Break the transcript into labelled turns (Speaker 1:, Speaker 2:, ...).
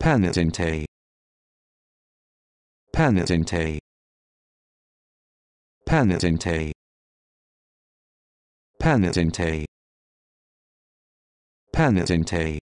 Speaker 1: penitente penitente penitente penitente penitente